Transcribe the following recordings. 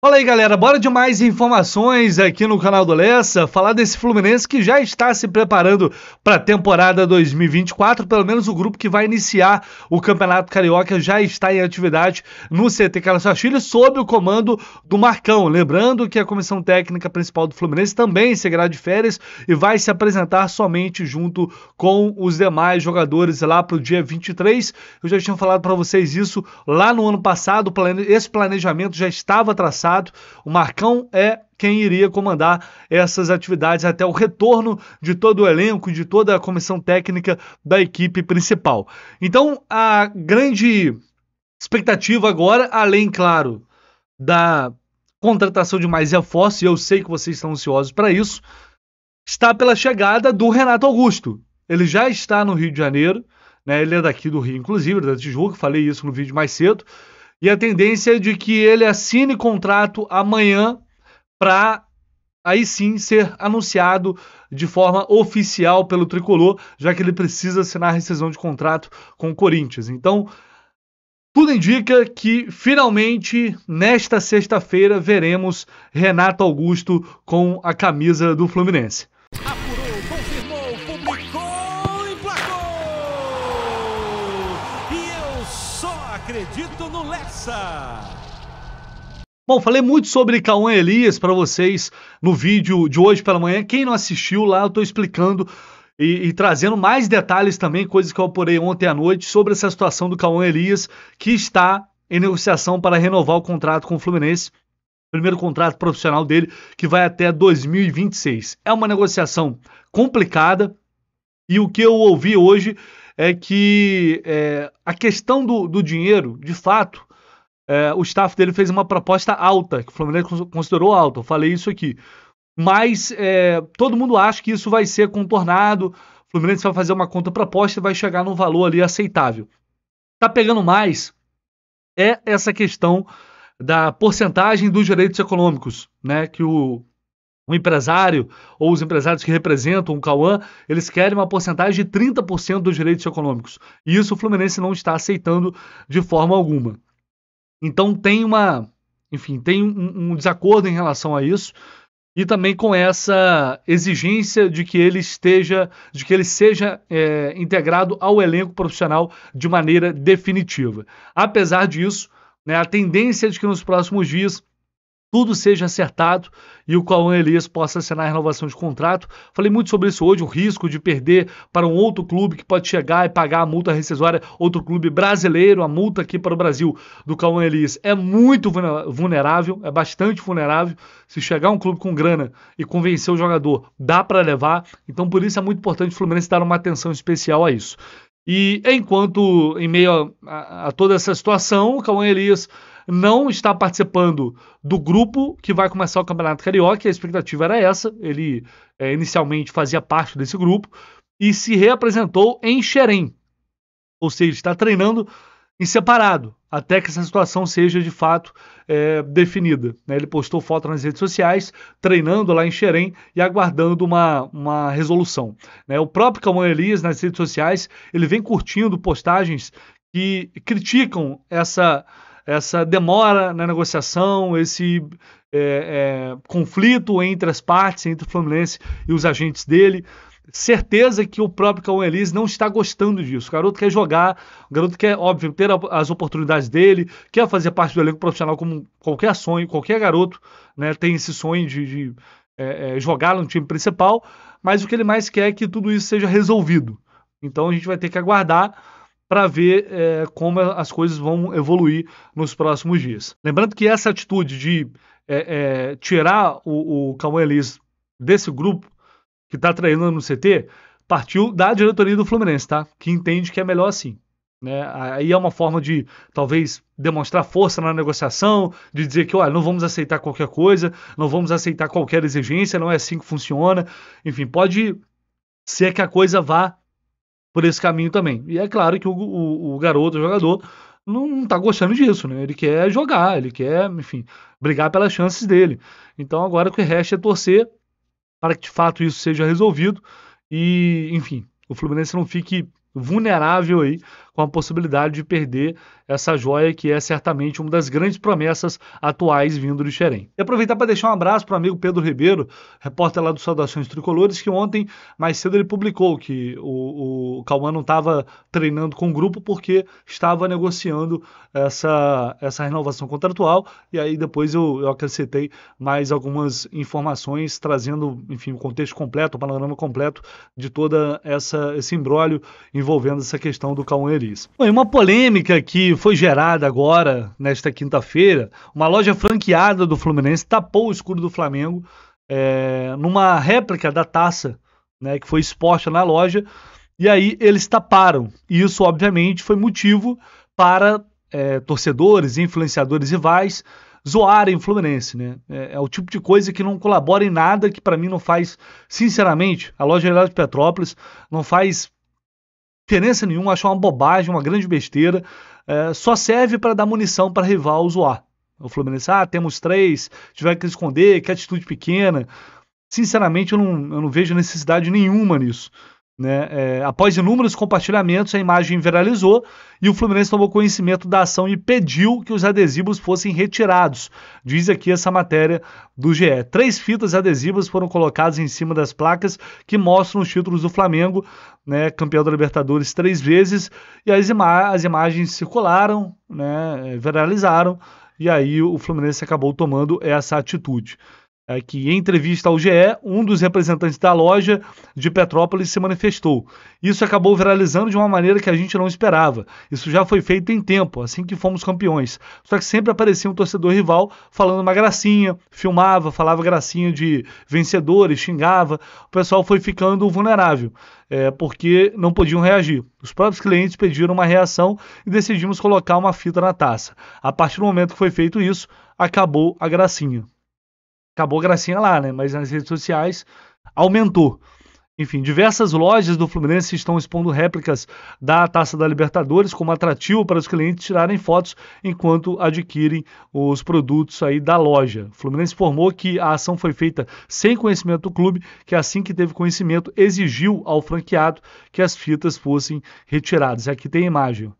Fala aí galera, bora de mais informações aqui no canal do Lessa, falar desse Fluminense que já está se preparando para a temporada 2024, pelo menos o grupo que vai iniciar o Campeonato Carioca já está em atividade no CT Carlos Castilho, sob o comando do Marcão. Lembrando que a comissão técnica principal do Fluminense também seguirá de férias e vai se apresentar somente junto com os demais jogadores lá para o dia 23. Eu já tinha falado para vocês isso lá no ano passado, esse planejamento já estava traçado passado, o Marcão é quem iria comandar essas atividades até o retorno de todo o elenco, de toda a comissão técnica da equipe principal. Então, a grande expectativa agora, além, claro, da contratação de mais reforços, e eu sei que vocês estão ansiosos para isso, está pela chegada do Renato Augusto. Ele já está no Rio de Janeiro, né? ele é daqui do Rio, inclusive, da Tijuca, falei isso no vídeo mais cedo. E a tendência é de que ele assine contrato amanhã para aí sim ser anunciado de forma oficial pelo tricolor, já que ele precisa assinar a rescisão de contrato com o Corinthians. Então, tudo indica que finalmente nesta sexta-feira veremos Renato Augusto com a camisa do Fluminense. acredito no Lessa! Bom, falei muito sobre Cauã Elias para vocês no vídeo de hoje pela manhã. Quem não assistiu lá, eu estou explicando e, e, trazendo mais detalhes também, coisas que eu apurei ontem à noite, sobre essa situação do Cauã Elias, que está em negociação para renovar o contrato com o Fluminense. Primeiro contrato profissional dele, que vai até 2026. É uma negociação complicada e o que eu ouvi hoje é que é, a questão do, do, dinheiro, de fato, é, o staff dele fez uma proposta alta, que o Fluminense considerou alta. Eu falei isso aqui. Mas é, todo mundo acha que isso vai ser contornado. O Fluminense vai fazer uma contraproposta e vai chegar num valor ali aceitável. Tá pegando mais é essa questão da porcentagem dos direitos econômicos, né, que o um empresário ou os empresários que representam o Cauã, eles querem uma porcentagem de 30% dos direitos econômicos. E isso o Fluminense não está aceitando de forma alguma. Então tem uma, enfim, tem um, um desacordo em relação a isso e também com essa exigência de que ele esteja, de que ele seja é, integrado ao elenco profissional de maneira definitiva. Apesar disso, né, a tendência é de que nos próximos dias tudo seja acertado e o Cauã Elias possa assinar a renovação de contrato. Falei muito sobre isso hoje, o risco de perder para um outro clube que pode chegar e pagar a multa rescisória, outro clube brasileiro, a multa aqui para o Brasil do Cauã Elias é muito vulnerável, é bastante vulnerável. Se chegar um clube com grana e convencer o jogador, dá para levar. Então por isso é muito importante o Fluminense dar uma atenção especial a isso. E enquanto, em meio a, a, a toda essa situação, o Cauã Elias não está participando do grupo que vai começar o Campeonato Carioca, a expectativa era essa, ele é, inicialmente fazia parte desse grupo e se reapresentou em Xerém, ou seja, está treinando em separado, até que essa situação seja de fato é, definida. Né? Ele postou foto nas redes sociais, treinando lá em Xerém e aguardando uma, uma resolução. Né? O próprio Calmon Elias, nas redes sociais, ele vem curtindo postagens que criticam essa, essa demora na negociação, esse é, é, conflito entre as partes, entre o Fluminense e os agentes dele certeza que o próprio Cauã Elise não está gostando disso. O garoto quer jogar, o garoto quer, óbvio, ter as oportunidades dele, quer fazer parte do elenco profissional como qualquer sonho, qualquer garoto né, tem esse sonho de, de é, é, jogar no time principal, mas o que ele mais quer é que tudo isso seja resolvido. Então a gente vai ter que aguardar para ver é, como as coisas vão evoluir nos próximos dias. Lembrando que essa atitude de é, é, tirar o, o Cauã Elis desse grupo que está treinando no CT, partiu da diretoria do Fluminense, tá? Que entende que é melhor assim. Né? Aí é uma forma de talvez demonstrar força na negociação, de dizer que olha, não vamos aceitar qualquer coisa, não vamos aceitar qualquer exigência, não é assim que funciona. Enfim, pode ser que a coisa vá por esse caminho também. E é claro que o, o, o garoto, o jogador, não está gostando disso, né? Ele quer jogar, ele quer, enfim, brigar pelas chances dele. Então agora o que resta é torcer para que de fato isso seja resolvido e, enfim, o Fluminense não fique vulnerável aí com a possibilidade de perder essa joia que é certamente uma das grandes promessas atuais vindo do Xerém. E aproveitar para deixar um abraço para o amigo Pedro Ribeiro, repórter lá do Saudações Tricolores, que ontem, mais cedo, ele publicou que o, o Cauã não estava treinando com o grupo porque estava negociando essa, essa renovação contratual. E aí depois eu, eu acrescentei mais algumas informações, trazendo, enfim, o contexto completo, o panorama completo de toda essa esse embrólio envolvendo essa questão do Cauã Eri. Luiz. Bom, uma polêmica que foi gerada agora, nesta quinta-feira, uma loja franqueada do Fluminense tapou o escudo do Flamengo é, numa réplica da taça né, que foi exposta na loja, e aí eles taparam. E isso, obviamente, foi motivo para é, torcedores, influenciadores rivais zoarem o Fluminense, né? É, é, o tipo de coisa que não colabora em nada, que para mim não faz, sinceramente, a loja Geral de Petrópolis não faz diferença nenhuma acho uma bobagem, uma grande besteira. É, só serve para dar munição para rival zoar. O Fluminense, ah, temos três, tiver que esconder, que atitude pequena. Sinceramente, eu não, eu não vejo necessidade nenhuma nisso. Né? É, após inúmeros compartilhamentos, a imagem viralizou e o Fluminense tomou conhecimento da ação e pediu que os adesivos fossem retirados. Diz aqui essa matéria do GE. Três fitas adesivas foram colocadas em cima das placas que mostram os títulos do Flamengo, né? campeão da Libertadores três vezes, e as, ima as imagens circularam, né? É, viralizaram, e aí o Fluminense acabou tomando essa atitude é, que, em entrevista ao GE, um dos representantes da loja de Petrópolis se manifestou. Isso acabou viralizando de uma maneira que a gente não esperava. Isso já foi feito em tempo, assim que fomos campeões. Só que sempre aparecia um torcedor rival falando uma gracinha, filmava, falava gracinha de vencedores, xingava. O pessoal foi ficando vulnerável, é, porque não podiam reagir. Os próprios clientes pediram uma reação e decidimos colocar uma fita na taça. A partir do momento que foi feito isso, acabou a gracinha acabou a gracinha lá, né? Mas nas redes sociais aumentou. Enfim, diversas lojas do Fluminense estão expondo réplicas da Taça da Libertadores como atrativo para os clientes tirarem fotos enquanto adquirem os produtos aí da loja. O Fluminense informou que a ação foi feita sem conhecimento do clube, que assim que teve conhecimento exigiu ao franqueado que as fitas fossem retiradas. Aqui tem a imagem.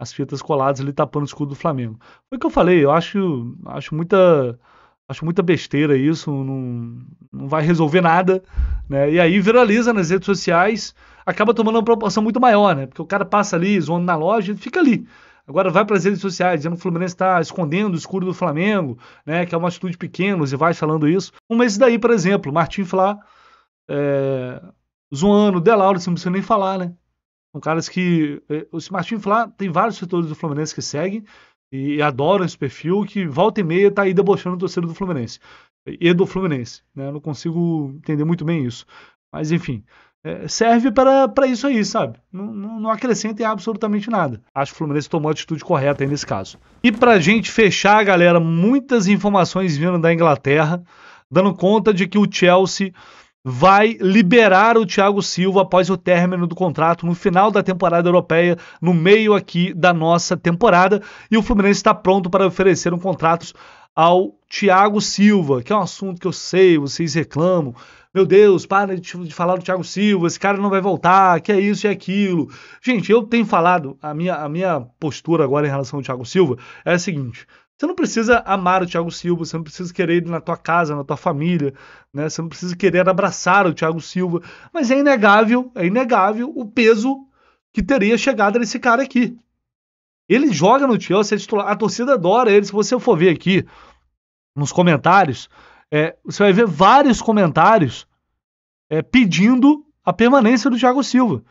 As fitas coladas ali tapando o escudo do Flamengo. Foi o que eu falei, eu acho, acho muita Acho muita besteira isso, não, não vai resolver nada, né? E aí viraliza nas redes sociais, acaba tomando uma proporção muito maior, né? Porque o cara passa ali, zoando na loja, ele fica ali. Agora vai para as redes sociais dizendo que o Fluminense está escondendo o escuro do Flamengo, né? Que é uma atitude pequena, e vai falando isso. Um mês daí, por exemplo, Martin Flá é, zoando, De Lauro, você não precisa nem falar, né? São caras que. É, o Martin Flá tem vários setores do Fluminense que seguem, e, adoram esse perfil, que volta e meia tá aí debochando o torcedor do Fluminense. E do Fluminense, né? não consigo entender muito bem isso. Mas, enfim, é, serve para isso aí, sabe? Não, não, não, acrescenta em absolutamente nada. Acho que o Fluminense tomou a atitude correta aí nesse caso. E pra gente fechar, galera, muitas informações vindo da Inglaterra, dando conta de que o Chelsea vai liberar o Thiago Silva após o término do contrato no final da temporada europeia, no meio aqui da nossa temporada, e o Fluminense está pronto para oferecer um contrato ao Thiago Silva, que é um assunto que eu sei, vocês reclamam, meu Deus, para de, falar do Thiago Silva, esse cara não vai voltar, que é isso e é aquilo. Gente, eu tenho falado, a minha, a minha postura agora em relação ao Thiago Silva é a seguinte: você não precisa amar o Thiago Silva, você não precisa querer ele na tua casa, na tua família, né? Você não precisa querer abraçar o Thiago Silva, mas é inegável, é inegável o peso que teria chegado nesse cara aqui. Ele joga no Chelsea, é a torcida adora ele. Se você for ver aqui nos comentários, é, você vai ver vários comentários é, pedindo a permanência do Thiago Silva,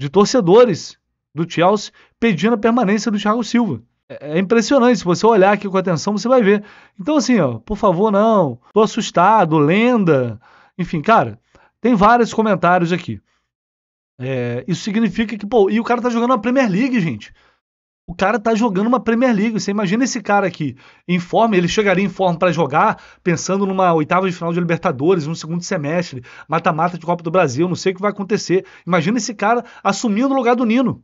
de torcedores do Chelsea pedindo a permanência do Thiago Silva. É, é impressionante, se você olhar aqui com atenção, você vai ver. Então, assim, ó, por favor, não, tô assustado, lenda. Enfim, cara, tem vários comentários aqui. É, isso significa que, pô, e o cara tá jogando na Premier League, gente. O cara tá jogando uma Premier League. Você imagina esse cara aqui em forma, ele chegaria em forma para jogar, pensando numa oitava de final de Libertadores, num segundo semestre, mata-mata de Copa do Brasil, não sei o que vai acontecer. Imagina esse cara assumindo o lugar do Nino.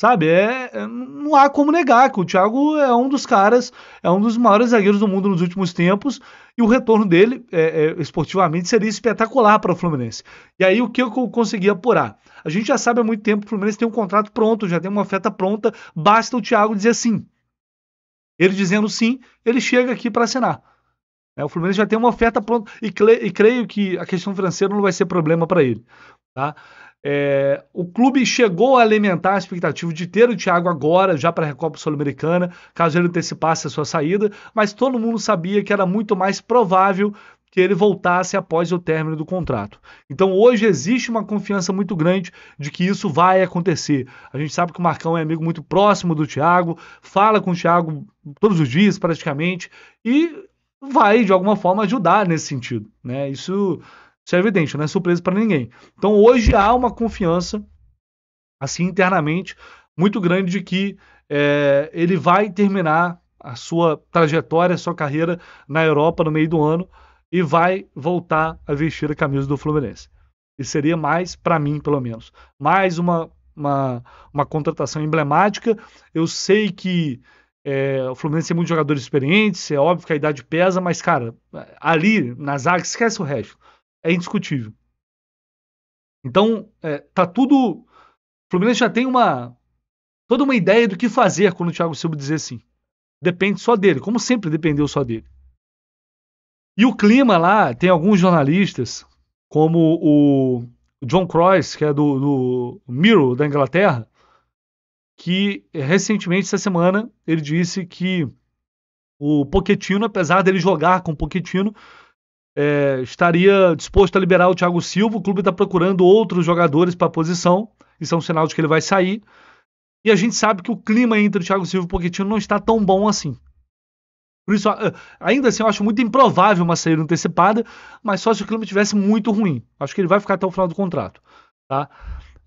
Sabe, é, é, não há como negar que o Thiago é um dos caras, é um dos maiores zagueiros do mundo nos últimos tempos e o retorno dele é, é, esportivamente seria espetacular para o Fluminense. E aí o que eu consegui apurar? A gente já sabe há muito tempo que o Fluminense tem um contrato pronto, já tem uma oferta pronta, basta o Thiago dizer sim. Ele dizendo sim, ele chega aqui para assinar. É, o Fluminense já tem uma oferta pronta e, e creio que a questão financeira não vai ser problema para ele. Tá? É, o clube chegou a alimentar a expectativa de ter o Thiago agora, já para a Recopa Sul-Americana, caso ele antecipasse a sua saída, mas todo mundo sabia que era muito mais provável que ele voltasse após o término do contrato. Então hoje existe uma confiança muito grande de que isso vai acontecer. A gente sabe que o Marcão é amigo muito próximo do Thiago, fala com o Thiago todos os dias praticamente e vai de alguma forma ajudar nesse sentido, né? Isso isso é evidente, não é surpresa para ninguém. Então hoje há uma confiança, assim internamente, muito grande de que é, ele vai terminar a sua trajetória, a sua carreira na Europa no meio do ano e vai voltar a vestir a camisa do Fluminense. E seria mais, para mim, pelo menos, mais uma, uma, uma, contratação emblemática. Eu sei que é, o Fluminense tem muitos jogadores experientes, é óbvio que a idade pesa, mas, cara, ali na zaga, esquece o resto é indiscutível. Então, é, tá tudo. O Fluminense já tem uma. toda uma ideia do que fazer quando o Thiago Silva dizer assim. Depende só dele, como sempre dependeu só dele. E o clima lá, tem alguns jornalistas, como o John Cross, que é do, do Miro, da Inglaterra, que recentemente, essa semana, ele disse que o Poquetino, apesar dele jogar com o Poquetino, é, estaria disposto a liberar o Thiago Silva. O clube está procurando outros jogadores para a posição. Isso é um sinal de que ele vai sair. E a gente sabe que o clima entre o Thiago Silva e o Pochettino não está tão bom assim. Por isso, ainda assim, eu acho muito improvável uma saída antecipada, mas só se o clima tivesse muito ruim. Acho que ele vai ficar até o final do contrato. Tá?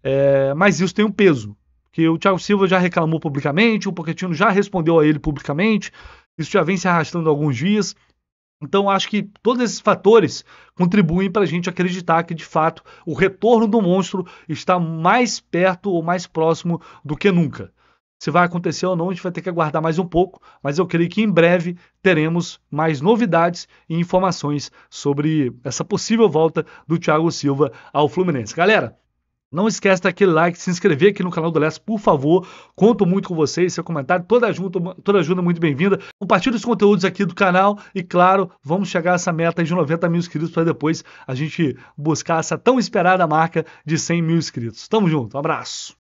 É, mas isso tem um peso. porque o Thiago Silva já reclamou publicamente, o Pochettino já respondeu a ele publicamente. Isso já vem se arrastando há alguns dias. Então, acho que todos esses fatores contribuem para a gente acreditar que, de fato, o retorno do monstro está mais perto ou mais próximo do que nunca. Se vai acontecer ou não, a gente vai ter que aguardar mais um pouco, mas eu creio que em breve teremos mais novidades e informações sobre essa possível volta do Thiago Silva ao Fluminense. Galera, não esquece daquele like, se inscrever aqui no canal do Less, por favor. Conto muito com vocês, seu comentário, toda ajuda, toda ajuda muito bem-vinda. Compartilhe os conteúdos aqui do canal e, claro, vamos chegar a essa meta de 90 mil inscritos para depois a gente buscar essa tão esperada marca de 100 mil inscritos. Tamo junto, um abraço!